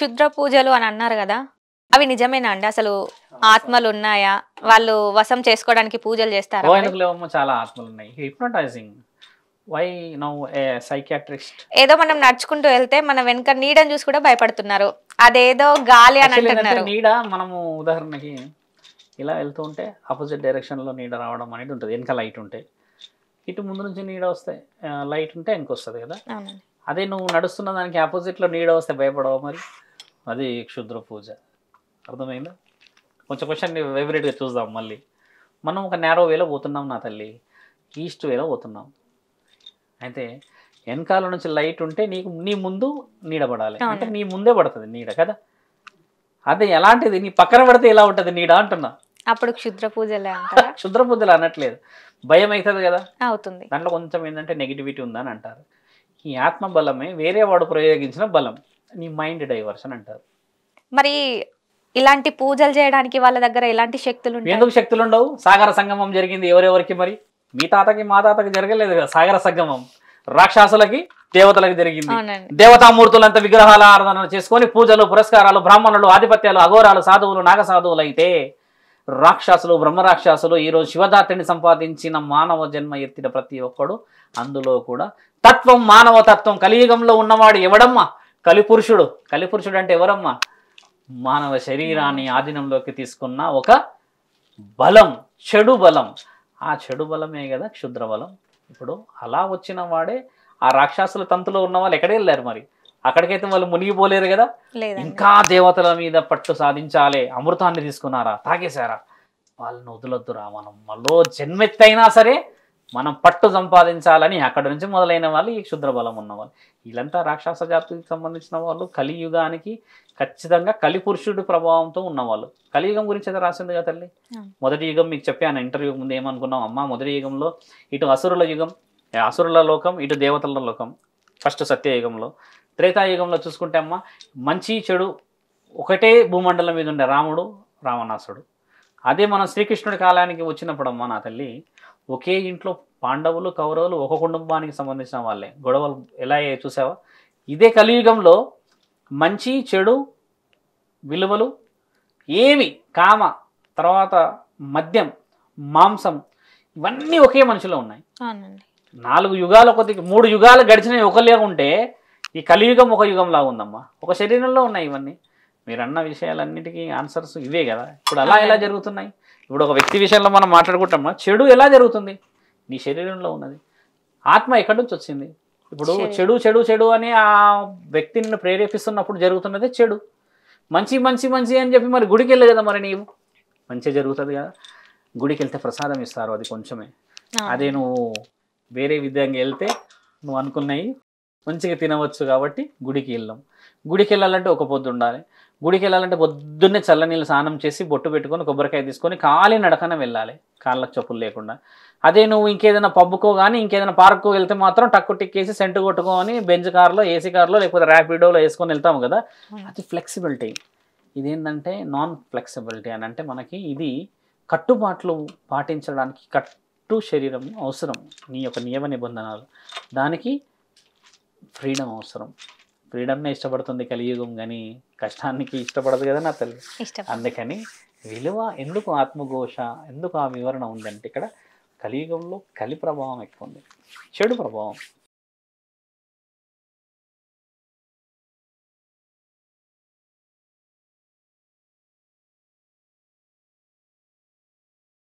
క్షుద్ర పూజలు అని అన్నారు కదా అవి నిజమేనా అండి అసలు ఆత్మలు ఉన్నాయా వాళ్ళు వసం చేసుకోవడానికి పూజలు చేస్తారు చాలా ఉన్నాయి వై నౌ ఏదో మనం నడుచుకుంటూ వెళ్తే మన వెనుక నీడని చూసి కూడా భయపడుతున్నారు అదేదో గాలి అని అంటున్నారు నీడ మనము ఉదాహరణకి ఇలా వెళ్తూ ఉంటే ఆపోజిట్ లో నీడ రావడం అనేది ఉంటుంది వెనక లైట్ ఉంటే ఇటు ముందు నుంచి నీడ వస్తే లైట్ ఉంటే ఇంకొస్తుంది కదా అదే నువ్వు నడుస్తున్న దానికి ఆపోజిట్ లో నీడ వస్తే భయపడవు మరి అది క్షుద్ర పూజ అర్థమైందా కొంచెం క్వశ్చన్ వైబ్రేట్గా చూద్దాం మళ్ళీ మనం ఒక నేరో వేలో పోతున్నాం నా తల్లి ఈస్ట్ వేలో పోతున్నాం అయితే వెనకాల నుంచి లైట్ ఉంటే నీకు నీ ముందు నీడ పడాలి అంటే నీ ముందే పడుతుంది నీడ కదా అదే ఎలాంటిది నీ పక్కన పడితే ఎలా ఉంటుంది నీడ అంటున్నా అప్పుడు క్షుద్ర పూజలే క్షుద్ర పూజలు అనట్లేదు భయం అవుతుంది కదా అవుతుంది దాంట్లో కొంచెం ఏంటంటే నెగిటివిటీ ఉందని అంటారు ఈ ఆత్మ బలమే వేరే వాడు ప్రయోగించిన బలం నీ మైండ్ డైవర్షన్ అంటారు మరి ఇలాంటి పూజలు చేయడానికి వాళ్ళ దగ్గర ఎలాంటి శక్తులు ఎందుకు శక్తులు ఉండవు సాగర సంగమం జరిగింది ఎవరెవరికి మరి మీ తాతకి మా తాతకి జరగలేదు కదా సాగర సంగమం రాక్షసులకి దేవతలకు జరిగింది అంత విగ్రహాల ఆరాధన చేసుకొని పూజలు పురస్కారాలు బ్రాహ్మణులు ఆధిపత్యాలు అఘోరాలు సాధువులు నాగ సాధువులు అయితే రాక్షసులు బ్రహ్మరాక్షసులు ఈరోజు శివదాత్రిని సంపాదించిన మానవ జన్మ ఎత్తిన ప్రతి ఒక్కడు అందులో కూడా తత్వం మానవ తత్వం కలియుగంలో ఉన్నవాడు ఎవడమ్మా కలిపురుషుడు కలిపురుషుడు అంటే ఎవరమ్మా మానవ శరీరాన్ని ఆధీనంలోకి తీసుకున్న ఒక బలం చెడు బలం ఆ చెడు బలమే కదా క్షుద్ర బలం ఇప్పుడు అలా వచ్చిన వాడే ఆ రాక్షసుల తంతులో ఉన్న వాళ్ళు ఎక్కడికి వెళ్ళారు మరి అక్కడికైతే వాళ్ళు మునిగిపోలేరు కదా ఇంకా దేవతల మీద పట్టు సాధించాలి అమృతాన్ని తీసుకున్నారా తాగేశారా వాళ్ళని వదలొద్దురా మనం మళ్ళీ జన్మెత్తైనా సరే మనం పట్టు సంపాదించాలని అక్కడ నుంచి మొదలైన వాళ్ళు ఈ క్షుద్ర బలం ఉన్నవాళ్ళు వీళ్ళంతా రాక్షస జాతికి సంబంధించిన వాళ్ళు కలియుగానికి ఖచ్చితంగా కలిపురుషుడి ప్రభావంతో ఉన్నవాళ్ళు కలియుగం గురించి అయితే రాసింది కదా తల్లి మొదటి యుగం మీకు చెప్పాను ఇంటర్వ్యూ ముందు ఏమనుకున్నాం అమ్మ మొదటి యుగంలో ఇటు అసురుల యుగం అసురుల లోకం ఇటు దేవతల లోకం ఫస్ట్ సత్యయుగంలో త్రేతాయుగంలో చూసుకుంటే అమ్మ మంచి చెడు ఒకటే భూమండలం మీద ఉండే రాముడు రావణాసుడు అదే మనం శ్రీకృష్ణుడి కాలానికి వచ్చినప్పుడు అమ్మ నా తల్లి ఒకే ఇంట్లో పాండవులు కౌరవులు ఒక కుటుంబానికి సంబంధించిన వాళ్ళే గొడవలు ఎలా చూసావా ఇదే కలియుగంలో మంచి చెడు విలువలు ఏమి కామ తర్వాత మద్యం మాంసం ఇవన్నీ ఒకే మనిషిలో ఉన్నాయి నాలుగు యుగాల కొద్దిగా మూడు యుగాలు గడిచినవి ఒకలాగా ఉంటే ఈ కలియుగం ఒక యుగంలాగా ఉందమ్మా ఒక శరీరంలో ఉన్నాయి ఇవన్నీ మీరు అన్న విషయాలన్నిటికీ ఆన్సర్స్ ఇవే కదా ఇప్పుడు అలా ఎలా జరుగుతున్నాయి ఇప్పుడు ఒక వ్యక్తి విషయంలో మనం మాట్లాడుకుంటామా చెడు ఎలా జరుగుతుంది నీ శరీరంలో ఉన్నది ఆత్మ ఎక్కడి నుంచి వచ్చింది ఇప్పుడు చెడు చెడు చెడు అని ఆ వ్యక్తి నిన్ను ప్రేరేపిస్తున్నప్పుడు జరుగుతున్నది చెడు మంచి మంచి మంచి అని చెప్పి మరి గుడికి వెళ్ళే కదా మరి నీవు మంచి జరుగుతుంది కదా గుడికి వెళ్తే ప్రసాదం ఇస్తారు అది కొంచెమే అదే నువ్వు వేరే విధంగా వెళ్తే నువ్వు అనుకున్నాయి మంచిగా తినవచ్చు కాబట్టి గుడికి వెళ్ళాం గుడికి వెళ్ళాలంటే ఒక పొద్దు ఉండాలి గుడికి వెళ్ళాలంటే పొద్దున్నే చల్లనీళ్ళు స్నానం చేసి బొట్టు పెట్టుకొని కొబ్బరికాయ తీసుకొని కాలి నడకన వెళ్ళాలి కాళ్ళకు చొప్పులు లేకుండా అదే నువ్వు ఇంకేదైనా పబ్బుకో కానీ ఇంకేదైనా పార్క్కు వెళ్తే మాత్రం టక్కు టిక్కేసి సెంటు కొట్టుకొని బెంజ్ కార్లో ఏసీ కార్లో లేకపోతే ర్యాపిడోలో వేసుకొని వెళ్తాము కదా అది ఫ్లెక్సిబిలిటీ ఇదేంటంటే నాన్ ఫ్లెక్సిబిలిటీ అని అంటే మనకి ఇది కట్టుబాట్లు పాటించడానికి కట్టు శరీరం అవసరం నీ యొక్క నియమ నిబంధనలు దానికి ఫ్రీడమ్ అవసరం ఫ్రీడమ్నే ఇష్టపడుతుంది కలియుగం కానీ కష్టానికి ఇష్టపడదు కదా నా తల్లి అందుకని విలువ ఎందుకు ఆత్మఘోష ఎందుకు ఆ వివరణ ఉందంటే ఇక్కడ కలియుగంలో కలి ప్రభావం ఎక్కువ ఉంది చెడు ప్రభావం